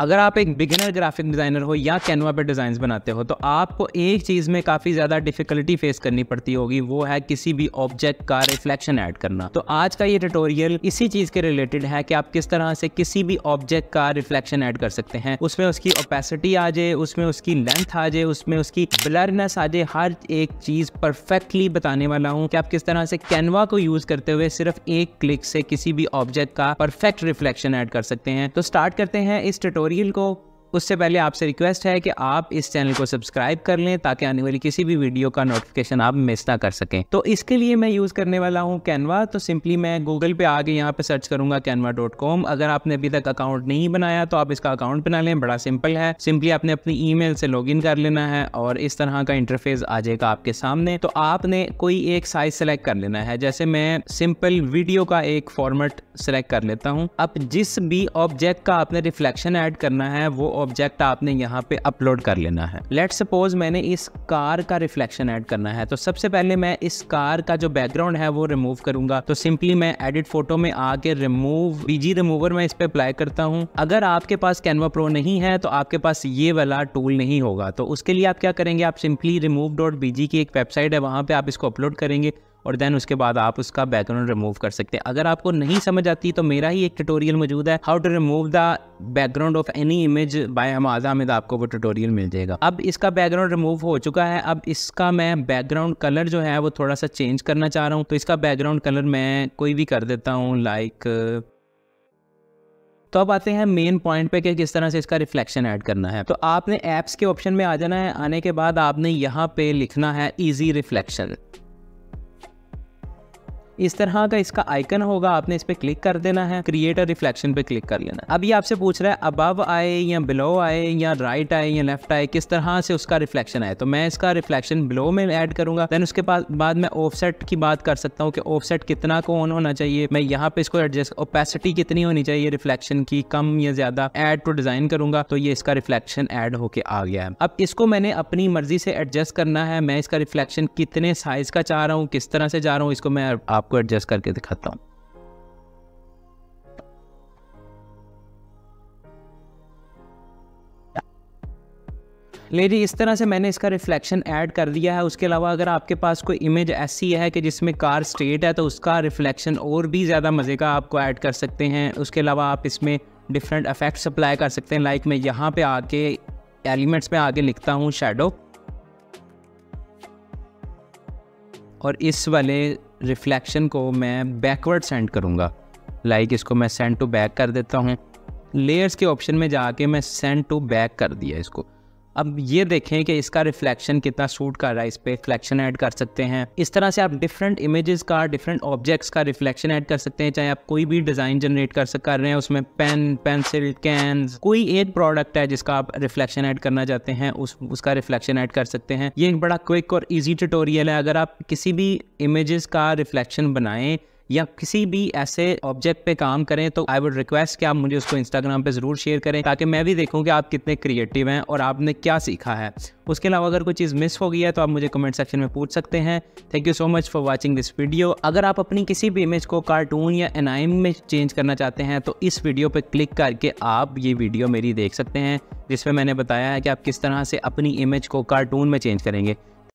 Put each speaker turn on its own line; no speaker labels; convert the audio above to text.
अगर आप एक बिगिनर ग्राफिक डिज़ाइनर हो या कैनवा पे डिज़ाइंस बनाते हो तो आपको एक चीज़ में काफ़ी ज़्यादा डिफिकल्टी फेस करनी पड़ती होगी वो है किसी भी ऑब्जेक्ट का रिफ्लेक्शन ऐड करना तो आज का ये ट्यूटोरियल इसी चीज़ के रिलेटेड है कि आप किस तरह से किसी भी ऑब्जेक्ट का रिफ्लेक्शन ऐड कर सकते हैं उसमें उसकी ओपेसिटी आ जाए उसमें उसकी लेंथ आ जाए उसमें उसकी ब्लरनेस आ जाए हर एक चीज़ परफेक्टली बताने वाला हूँ कि आप किस तरह से कैनवा को यूज़ करते हुए सिर्फ एक क्लिक से किसी भी ऑब्जेक्ट का परफेक्ट रिफ्लेक्शन ऐड कर सकते हैं तो स्टार्ट करते हैं इस टटोरियल ट्यूटोरियल को उससे पहले आपसे रिक्वेस्ट है कि आप इस चैनल को सब्सक्राइब कर लें ताकि आने वाली किसी भी वीडियो का नोटिफिकेशन आप मिस ना कर सकें तो इसके लिए मैं यूज़ करने वाला हूँ कैनवा तो सिंपली मैं गूगल पे आगे यहाँ पे सर्च करूँगा कैनवा डॉट कॉम अगर आपने अभी तक अकाउंट नहीं बनाया तो आप इसका अकाउंट बना लें बड़ा सिंपल है सिंपली आपने अपनी ई से लॉग कर लेना है और इस तरह का इंटरफेस आ जाएगा आपके सामने तो आपने कोई एक साइज सेलेक्ट कर लेना है जैसे मैं सिंपल वीडियो का एक फॉर्मेट सेलेक्ट कर लेता हूँ अब जिस भी ऑब्जेक्ट का आपने रिफ्लेक्शन ऐड करना है वो ऑब्जेक्ट आपने यहाँ पे अपलोड कर लेना है लेट सपोज मैंने इस कार का रिफ्लेक्शन ऐड करना है तो सबसे पहले मैं इस कार का जो बैकग्राउंड है वो रिमूव करूंगा तो सिंपली मैं एडिट फोटो में आके रिमूव बीजी रिमूवर में इस पर अप्लाई करता हूँ अगर आपके पास कैनवा प्रो नहीं है तो आपके पास ये वाला टूल नहीं होगा तो उसके लिए आप क्या करेंगे आप सिंपली रिमूव डॉट बीजी की एक वेबसाइट है वहां पे आप इसको अपलोड करेंगे और देन उसके बाद आप उसका बैकग्राउंड रिमूव कर सकते हैं अगर आपको नहीं समझ आती तो मेरा ही एक ट्यूटोरियल मौजूद है how to remove the background of any image by अमाजा में आपको वो ट्यूटोरियल मिल जाएगा अब इसका बैकग्राउंड रिमूव हो चुका है अब इसका मैं बैकग्राउंड कलर जो है वो थोड़ा सा चेंज करना चाह रहा हूँ तो इसका बैकग्राउंड कलर मैं कोई भी कर देता हूँ लाइक तो अब आते हैं मेन पॉइंट पे कि किस तरह से इसका रिफ्लेक्शन ऐड करना है तो आपने एप्स के ऑप्शन में आ जाना है आने के बाद आपने यहाँ पे लिखना है इजी रिफ्लेक्शन इस तरह का इसका आइकन होगा आपने इस पर क्लिक कर देना है क्रिएट रिफ्लेक्शन पे क्लिक कर लेना है अभी आपसे पूछ रहा है अबव आए या बिलो आए या राइट आए या लेफ्ट आए किस तरह से उसका रिफ्लेक्शन आए तो मैं इसका रिफ्लेक्शन बिलो में ऐड करूंगा देन उसके बाद मैं ऑफसेट की बात कर सकता हूँ कि ऑफसेट कितना को ऑन होना चाहिए मैं यहाँ पे इसको एडजस्ट ओपेसिटी कितनी होनी चाहिए रिफ्लेक्शन की कम या ज्यादा एड टू डिजाइन करूंगा तो ये इसका रिफ्लेक्शन एड होके आ गया है अब इसको मैंने अपनी मर्जी से एडजस्ट करना है मैं इसका रिफ्लेक्शन कितने साइज का चाह रहा हूँ किस तरह से जा रहा हूँ इसको मैं आप आपको एडजस्ट करके दिखाता हूँ ले जी इस तरह से मैंने इसका रिफ्लेक्शन ऐड कर दिया है उसके अलावा अगर आपके पास कोई इमेज ऐसी है कि जिसमें कार स्ट्रेट है तो उसका रिफ्लेक्शन और भी ज़्यादा मज़े का आपको ऐड कर सकते हैं उसके अलावा आप इसमें डिफरेंट अफेक्ट्स अप्लाई कर सकते हैं लाइक मैं यहाँ पे आके एलिमेंट्स में आके लिखता हूँ शेडो और इस वाले रिफ्लेक्शन को मैं बैकवर्ड सेंड करूँगा लाइक इसको मैं सेंड टू बैक कर देता हूँ लेयर्स के ऑप्शन में जाके मैं सेंड टू बैक कर दिया इसको अब ये देखें कि इसका रिफ्लेक्शन कितना शूट कर रहा है इस पर रिफ्लेक्शन ऐड कर सकते हैं इस तरह से आप डिफरेंट इमेजेस का डिफरेंट ऑब्जेक्ट्स का रिफ्लेक्शन ऐड कर सकते हैं चाहे आप कोई भी डिज़ाइन जनरेट कर सक रहे हैं उसमें पेन पेंसिल कैन कोई एक प्रोडक्ट है जिसका आप रिफ्लेक्शन ऐड करना चाहते हैं उस उसका रिफ्लेक्शन ऐड कर सकते हैं ये एक बड़ा क्विक और ईजी ट्यूटोरियल है अगर आप किसी भी इमेजेस का रिफ्लेक्शन बनाएं या किसी भी ऐसे ऑब्जेक्ट पे काम करें तो आई वुड रिक्वेस्ट कि आप मुझे उसको इंस्टाग्राम पे ज़रूर शेयर करें ताकि मैं भी देखूं कि आप कितने क्रिएटिव हैं और आपने क्या सीखा है उसके अलावा अगर कोई चीज़ मिस हो गई है तो आप मुझे कमेंट सेक्शन में पूछ सकते हैं thank you so much for watching this video अगर आप अपनी किसी भी इमेज को कार्टून या एनाइम में चेंज करना चाहते हैं तो इस वीडियो पर क्लिक करके आप ये वीडियो मेरी देख सकते हैं जिसमें मैंने बताया है कि आप किस तरह से अपनी इमेज को कार्टून में चेंज करेंगे